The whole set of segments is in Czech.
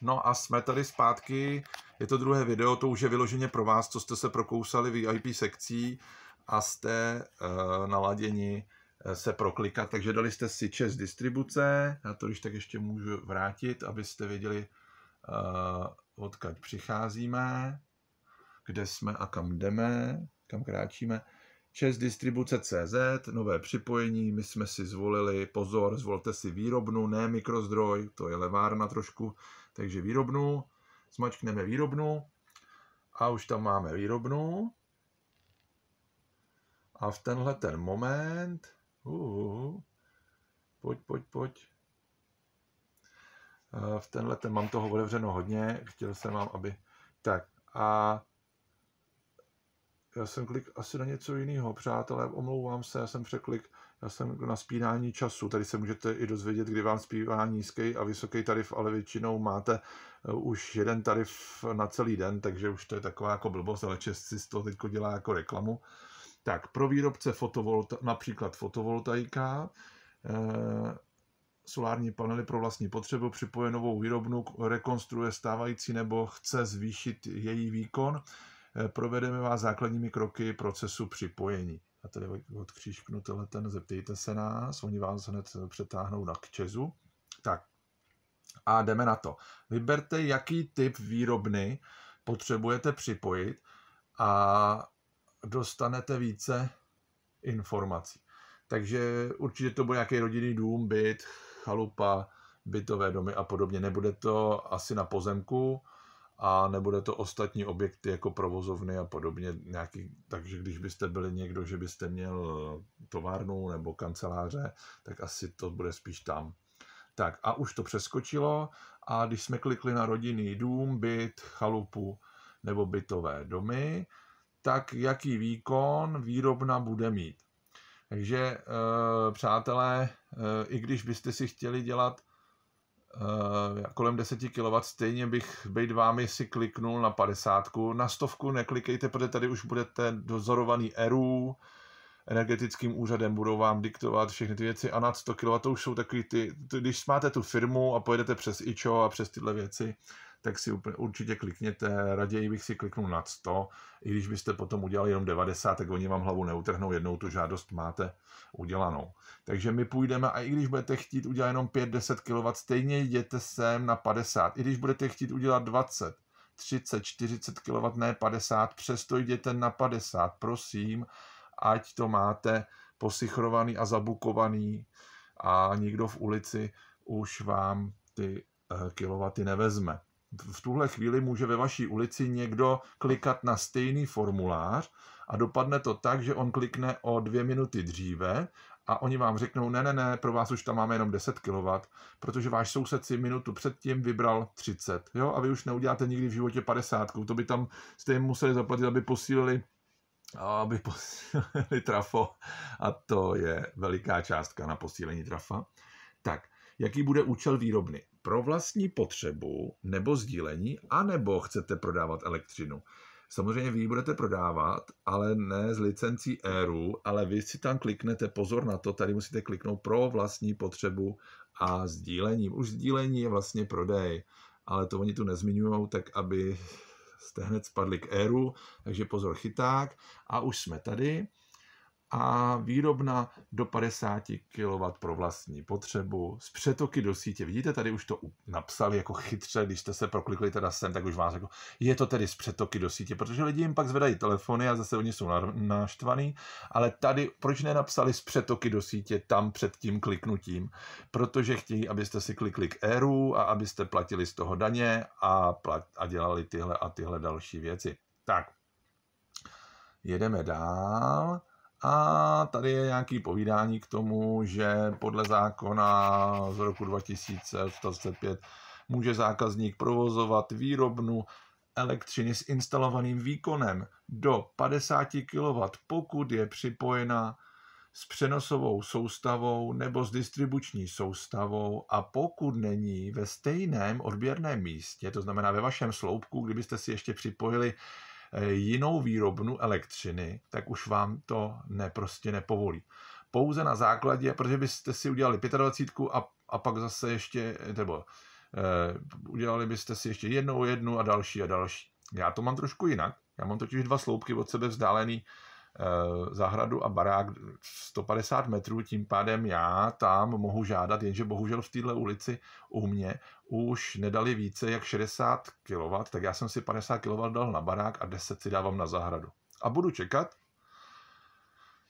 No a jsme tady zpátky, je to druhé video, to už je vyloženě pro vás, co jste se prokousali VIP sekcí a jste e, naladěni eh, se proklikat, takže dali jste si čes distribuce, já to když tak ještě můžu vrátit, abyste věděli, e, eh, odkud přicházíme, kde jsme a kam jdeme, kam kráčíme. 6 distribuce CZ, nové připojení, my jsme si zvolili, pozor, zvolte si výrobnu, ne mikrozdroj, to je levárna trošku, takže výrobnu, zmačkneme výrobnu a už tam máme výrobnu. A v tenhle ten moment, uh, pojď, pojď, pojď, v tenhle ten mám toho otevřeno hodně, chtěl jsem vám, aby... Tak a já jsem klik asi na něco jiného, přátelé, omlouvám se, já jsem překlik, já jsem na spínání času, tady se můžete i dozvědět, kdy vám zpívá nízký a vysoký tarif, ale většinou máte eh, už jeden tarif na celý den, takže už to je taková jako blbost, ale čest si to teď dělá jako reklamu. Tak, pro výrobce fotovolta, například fotovoltaika, e- solární panely pro vlastní potřebu, připoje novou výrobnu, rekonstruuje stávající nebo chce zvýšit její výkon, Eh, provedeme vás základními kroky procesu připojení. A tady odkřížknu tohle ten, zeptejte se nás, oni vás hned eh, přetáhnou na kčezu. Tak, a jdeme na to. Vyberte, jaký typ výrobny potřebujete připojit a dostanete více informací. Takže určitě to bude nějaký rodinný dům, byt, chalupa, bytové domy a podobně. Nebude to asi na pozemku, a nebude to ostatní objekty jako provozovny a podobně. Nějaký, takže když byste byli někdo, že byste měl e, továrnu nebo kanceláře, tak asi to bude spíš tam. Tak a už to přeskočilo a když jsme klikli na rodinný dům, byt, chalupu nebo bytové domy, tak jaký výkon výrobna bude mít. Takže e, přátelé, e, i když byste si chtěli dělat Eh, kolem 10 kW, stejně bych bejt vámi si kliknul na 50. Na stovku neklikejte, protože tady už budete dozorovaný erů, energetickým úřadem, budou vám diktovat všechny ty věci a nad 100 kW to už jsou takový ty, ty, když máte tu firmu a pojedete přes IČO a přes tyhle věci, tak si určitě klikněte, raději bych si kliknul nad 100, i když byste potom udělali jenom 90, tak oni vám hlavu neutrhnou, jednou tu žádost máte udělanou. Takže my půjdeme a i když budete chtít udělat jenom 5-10 kW, stejně jděte sem na 50, i když budete chtít udělat 20, 30, 40 kW, ne 50, přesto jděte na 50, prosím, ať to máte posichrovaný a zabukovaný a nikdo v ulici už vám ty eh, kilowaty nevezme. V tuhle chvíli může ve vaší ulici někdo klikat na stejný formulář a dopadne to tak, že on klikne o dvě minuty dříve a oni vám řeknou, ne, ne, ne, pro vás už tam máme jenom 10 kW, protože váš soused si minutu předtím vybral 30, jo, a vy už neuděláte nikdy v životě 50, to by tam jste jim museli zaplatit, aby posílili aby posílili trafo a to je veliká částka na posílení trafa. Tak, jaký bude účel výrobny? Pro vlastní potřebu nebo sdílení, anebo chcete prodávat elektřinu? Samozřejmě vy ji budete prodávat, ale ne z licencí ERU, ale vy si tam kliknete, pozor na to, tady musíte kliknout pro vlastní potřebu a sdílení. Už sdílení je vlastně prodej, ale to oni tu nezmiňují, tak aby jste hned spadli k éru, takže pozor chyták. A už jsme tady a výrobna do 50 kW pro vlastní potřebu z přetoky do sítě. Vidíte, tady už to napsali jako chytře, když jste se proklikli teda sem, tak už vám řekl, je to tedy z přetoky do sítě, protože lidi jim pak zvedají telefony a zase oni jsou naštvaný, ale tady proč nenapsali z přetoky do sítě tam před tím kliknutím? Protože chtějí, abyste si klikli k ERU a abyste platili z toho daně a, plat, a dělali tyhle a tyhle další věci. Tak, jedeme dál. A tady je nějaké povídání k tomu, že podle zákona z roku 2025 může zákazník provozovat výrobnu elektřiny s instalovaným výkonem do 50 kW, pokud je připojena s přenosovou soustavou nebo s distribuční soustavou a pokud není ve stejném odběrném místě, to znamená ve vašem sloupku, kdybyste si ještě připojili Eh, jinou výrobnu elektřiny, tak už vám to ne, prostě nepovolí. Pouze na základě, protože byste si udělali 25 a, a pak zase ještě, nebo e, udělali byste si ještě jednou jednu a další a další. Já to mám trošku jinak. Já mám totiž dva sloupky od sebe vzdálený Eh, zahradu a barák 150 metrů, tím pádem já tam mohu žádat, jenže bohužel v této ulici u mě už nedali více jak 60 kW, tak já jsem si 50 kW dal na barák a 10 si dávám na zahradu. A budu čekat,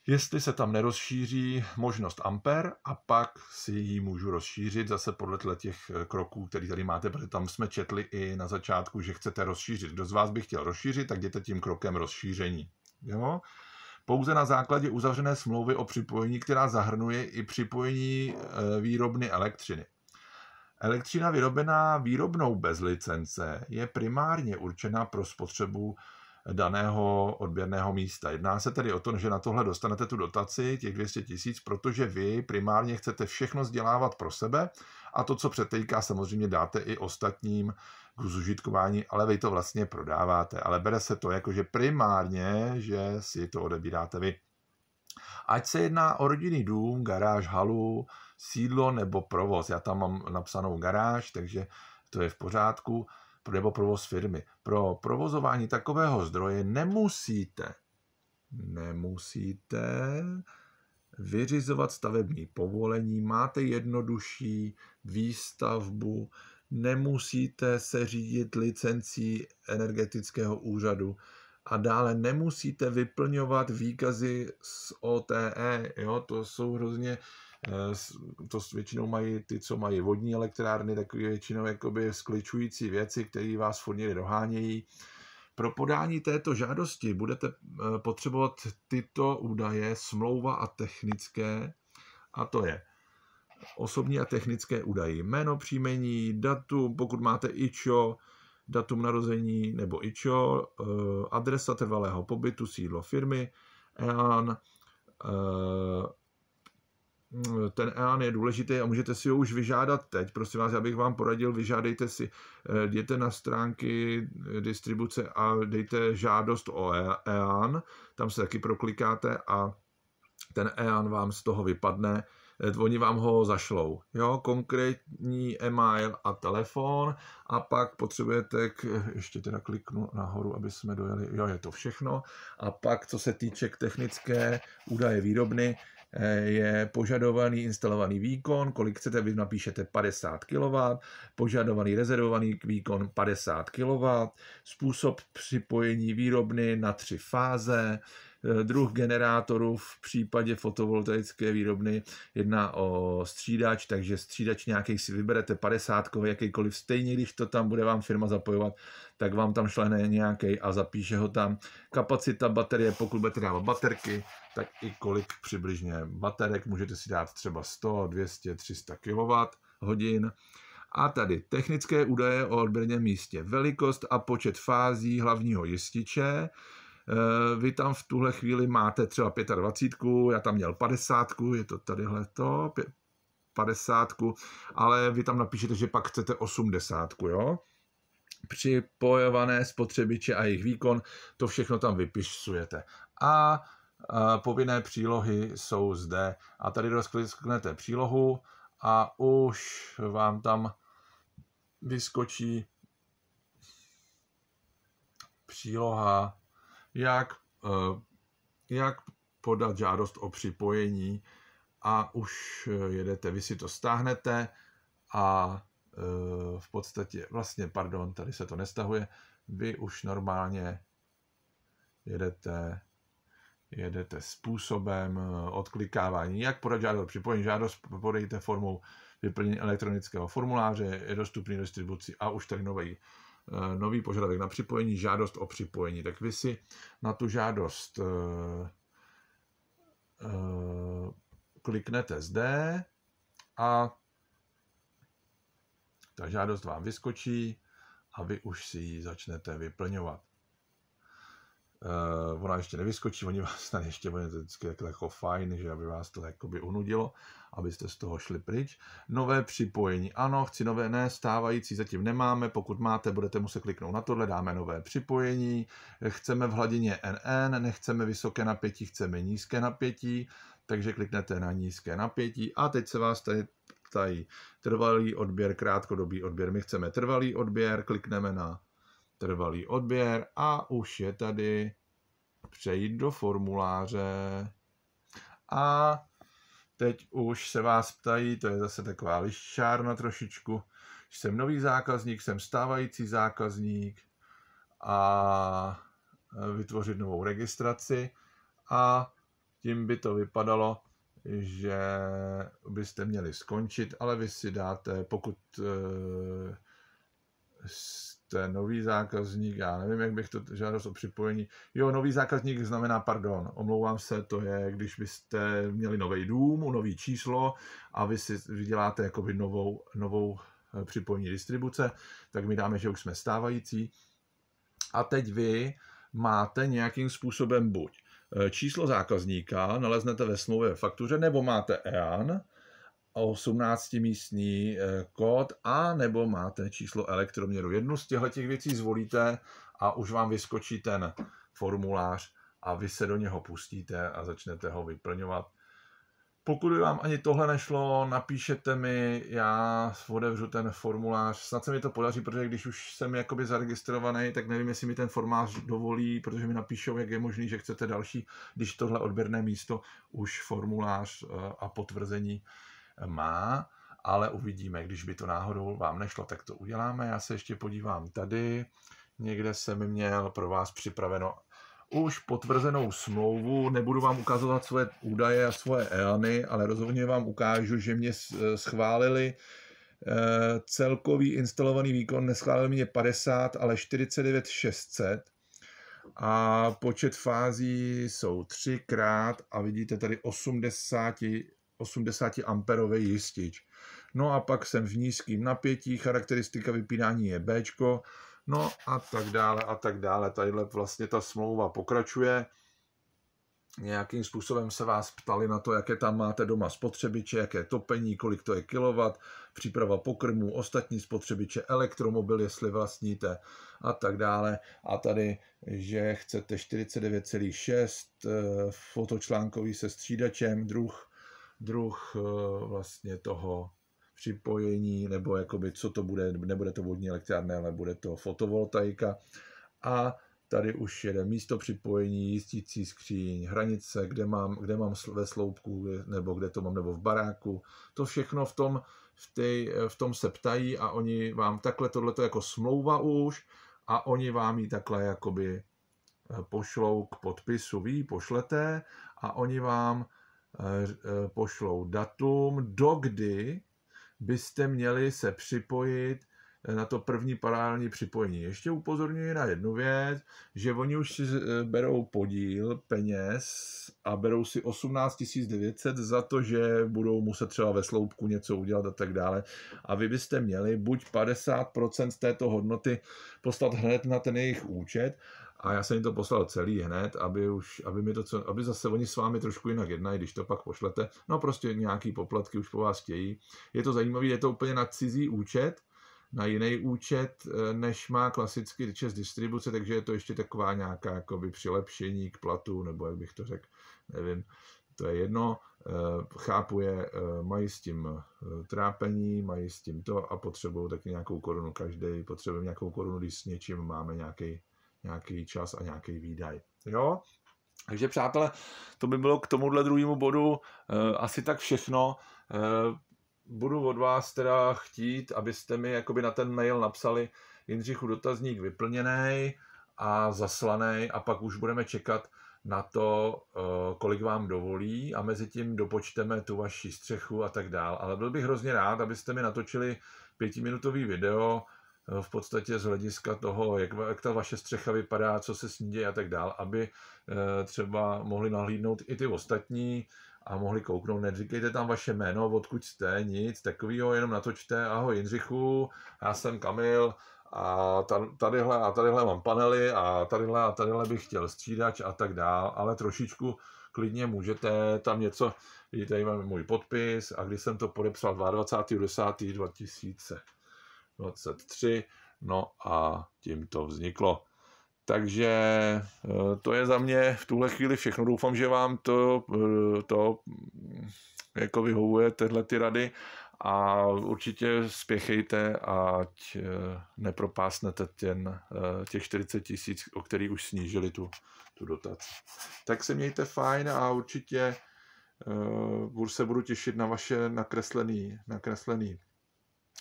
jestli se tam nerozšíří možnost amper a pak si ji můžu rozšířit zase podle těch eh, kroků, které tady máte, protože tam jsme četli i na začátku, že chcete rozšířit. Kdo z vás by chtěl rozšířit, tak jděte tím krokem rozšíření. Jo? pouze na základě uzavřené smlouvy o připojení, která zahrnuje i připojení eh, výrobny elektřiny. Elektřina vyrobená výrobnou bez licence je primárně určena pro spotřebu daného odběrného místa. Jedná se tedy o to, že na tohle dostanete tu dotaci těch 200 tisíc, protože vy primárně chcete všechno vzdělávat pro sebe a to, co přetejká, samozřejmě dáte i ostatním k zužitkování, ale vy to vlastně prodáváte. Ale bere se to jako, že primárně, že si to odebíráte vy. Ať se jedná o rodinný dům, garáž, halu, sídlo nebo provoz. Já tam mám napsanou garáž, takže to je v pořádku nebo provoz firmy. Pro provozování takového zdroje nemusíte, nemusíte vyřizovat stavební povolení, máte jednodušší výstavbu, nemusíte se řídit licencí energetického úřadu a dále nemusíte vyplňovat výkazy z OTE. Jo, to jsou hrozně Eh, to většinou mají ty, co mají vodní elektrárny, takové většinou jakoby skličující věci, které vás furt dohánějí. Pro podání této žádosti budete eh, potřebovat tyto údaje, smlouva a technické, a to je osobní a technické údaje, jméno, příjmení, datum, pokud máte IČO, datum narození nebo IČO, eh, adresa trvalého pobytu, sídlo firmy, EAN, ten EAN je důležitý a můžete si ho už vyžádat teď. Prosím vás, já bych vám poradil, vyžádejte si, eh, jděte na stránky eh, distribuce a dejte žádost o EAN, e tam se taky proklikáte a ten EAN vám z toho vypadne, eh, oni vám ho zašlou. Jo, konkrétní e-mail a telefon a pak potřebujete, k, ještě teda kliknu nahoru, aby jsme dojeli, jo, je to všechno. A pak, co se týče technické údaje výrobny, je požadovaný instalovaný výkon, kolik chcete, vy napíšete 50 kW, požadovaný rezervovaný výkon 50 kW, způsob připojení výrobny na tři fáze, Eh, druh generátorů v případě fotovoltaické výrobny jedná o střídač, takže střídač nějaký si vyberete 50, jakýkoliv stejně, když to tam bude vám firma zapojovat, tak vám tam šlehne nějaký a zapíše ho tam. Kapacita baterie, pokud budete dávat baterky, tak i kolik přibližně baterek, můžete si dát třeba 100, 200, 300 kWh. A tady technické údaje o odběrném místě, velikost a počet fází hlavního jističe, Eh, vy tam v tuhle chvíli máte třeba 25, já tam měl 50, je to tadyhle to, 50, ale vy tam napíšete, že pak chcete 80, jo? Připojované spotřebiče a jejich výkon, to všechno tam vypisujete. A, a povinné přílohy jsou zde. A tady rozkliknete přílohu a už vám tam vyskočí příloha jak, eh, jak podat žádost o připojení a už eh, jedete, vy si to stáhnete a eh, v podstatě, vlastně, pardon, tady se to nestahuje, vy už normálně jedete, jedete způsobem odklikávání. Jak podat žádost? Připojení žádost podejte formou vyplnění elektronického formuláře, je dostupný distribuci a už tady nový Eh, nový požadavek na připojení, žádost o připojení. Tak vy si na tu žádost eh, eh, kliknete zde a ta žádost vám vyskočí a vy už si ji začnete vyplňovat. ona ještě nevyskočí, oni vás tady ještě budete vždycky jako fajn, že aby vás to jakoby unudilo, abyste z toho šli pryč. Nové připojení. Ano, chci nové, ne, stávající zatím nemáme. Pokud máte, budete muset kliknout na tohle, dáme nové připojení. Chceme v hladině NN, nechceme vysoké napětí, chceme nízké napětí, takže kliknete na nízké napětí a teď se vás tady ptají trvalý odběr, krátkodobý odběr. My chceme trvalý odběr, klikneme na trvalý odběr a už je tady přejít do formuláře a Teď už se vás ptají, to je zase taková lišárna trošičku. Jsem nový zákazník, jsem stávající zákazník a e, vytvořit novou registraci a tím by to vypadalo, že byste měli skončit, ale vy si dáte, pokud e, to je nový zákazník, já nevím, jak bych to žádost o připojení. Jo, nový zákazník znamená, pardon, omlouvám se, to je, když byste měli nový dům, nový číslo a vy si vyděláte jakoby novou, novou eh, připojení distribuce, tak my dáme, že už jsme stávající. A teď vy máte nějakým způsobem buď eh, číslo zákazníka, naleznete ve smlouvě ve faktuře, nebo máte EAN, 18 místní eh, kód a nebo máte číslo elektroměru. Jednu z těchto věcí zvolíte a už vám vyskočí ten formulář a vy se do něho pustíte a začnete ho vyplňovat. Pokud by vám ani tohle nešlo, napíšete mi, já otevřu ten formulář. Snad se mi to podaří, protože když už jsem jakoby zaregistrovaný, tak nevím, jestli mi ten formulář dovolí, protože mi napíšou, jak je možný, že chcete další, když tohle odběrné místo už formulář eh, a potvrzení má, ale uvidíme, když by to náhodou vám nešlo, tak to uděláme. Já se ještě podívám tady, někde jsem měl pro vás připraveno už potvrzenou smlouvu, nebudu vám ukazovat svoje údaje a svoje elny, ale rozhodně vám ukážu, že mě eh, schválili eh, celkový instalovaný výkon, neschválili mě 50, ale 49 600 a počet fází jsou třikrát a vidíte tady 80 80 amperový jistič. No a pak jsem v nízkém napětí, charakteristika vypínání je B, no a tak dále a tak dále. Tadyhle vlastně ta smlouva pokračuje. Nějakým způsobem se vás ptali na to, jaké tam máte doma spotřebiče, jaké topení, kolik to je kilovat, příprava pokrmů, ostatní spotřebiče, elektromobil, jestli vlastníte a tak dále. A tady, že chcete 49,6 eh, fotočlánkový se střídačem, druh druh eh, vlastně toho připojení, nebo jakoby co to bude, nebude to vodní elektrárna, ale bude to fotovoltaika. A tady už jede místo připojení, jistící skříň, hranice, kde mám, kde mám ve sloupku, nebo kde to mám, nebo v baráku. To všechno v tom, v, tej, eh, v tom se ptají a oni vám takhle tohle jako smlouva už a oni vám ji takhle jakoby eh, pošlou k podpisu. Vy pošlete a oni vám Eh, eh, pošlou datum, dokdy byste měli se připojit eh, na to první paralelní připojení. Ještě upozorňuji na jednu věc, že oni už si berou podíl peněz a berou si 18 900 za to, že budou muset třeba ve sloupku něco udělat a tak dále. A vy byste měli buď 50% z této hodnoty poslat hned na ten jejich účet, a já jsem jim to poslal celý hned, aby, už, aby, mi to, aby zase oni s vámi trošku jinak jednají, když to pak pošlete. No prostě nějaký poplatky už po vás chtějí. Je to zajímavé, je to úplně na cizí účet, na jiný účet, eh, než má klasicky čes distribuce, takže je to ještě taková nějaká jakoby, přilepšení k platu, nebo jak bych to řekl, nevím, to je jedno. Eh, chápu je, eh, mají s tím trápení, mají s tím to a potřebují taky nějakou korunu každý, potřebujeme nějakou korunu, když s něčím máme nějaký nějaký čas a nějaký výdaj. Jo? Takže přátelé, to by bylo k tomuhle druhému bodu e, asi tak všechno. E, budu od vás teda chtít, abyste mi jakoby na ten mail napsali Jindřichu dotazník vyplněný a zaslaný a pak už budeme čekat na to, eh, kolik vám dovolí a mezi tím dopočteme tu vaši střechu a tak dál. Ale byl bych hrozně rád, abyste mi natočili pětiminutový video, v podstatě z hlediska toho, jak, jak ta vaše střecha vypadá, co se s ní děje a tak dál, aby eh, třeba mohli nahlídnout i ty ostatní a mohli kouknout, neříkejte tam vaše jméno, odkud jste, nic takového, jenom natočte, ahoj Jindřichu, já jsem Kamil, a tadyhle a tadyhle mám panely a tadyhle a tadyhle bych chtěl střídač a tak dál, ale trošičku klidně můžete tam něco, tady mám můj podpis a když jsem to podepsal 22.10.2000. 23. No a tím to vzniklo. Takže eh, to je za mě v tuhle chvíli všechno. Doufám, že vám to, eh, to mm, jako vyhovuje tyhle ty rady a určitě spěchejte, ať eh, nepropásnete těn, těch 40 tisíc, o který už snížili tu, tu dotaci. Tak se mějte fajn a určitě se budu těšit na vaše nakreslený, nakreslený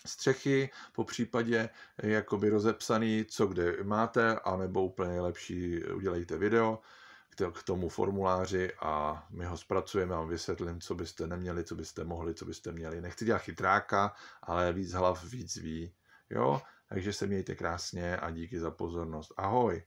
střechy, po případě eh, jakoby rozepsaný, co kde máte, anebo úplně nejlepší eh, udělejte video k tomu formuláři a my ho zpracujeme a vám vysvětlím, co byste neměli, co byste mohli, co byste měli. Nechci dělat chytráka, ale víc hlav víc ví. Jo? Takže se mějte krásně a díky za pozornost. Ahoj!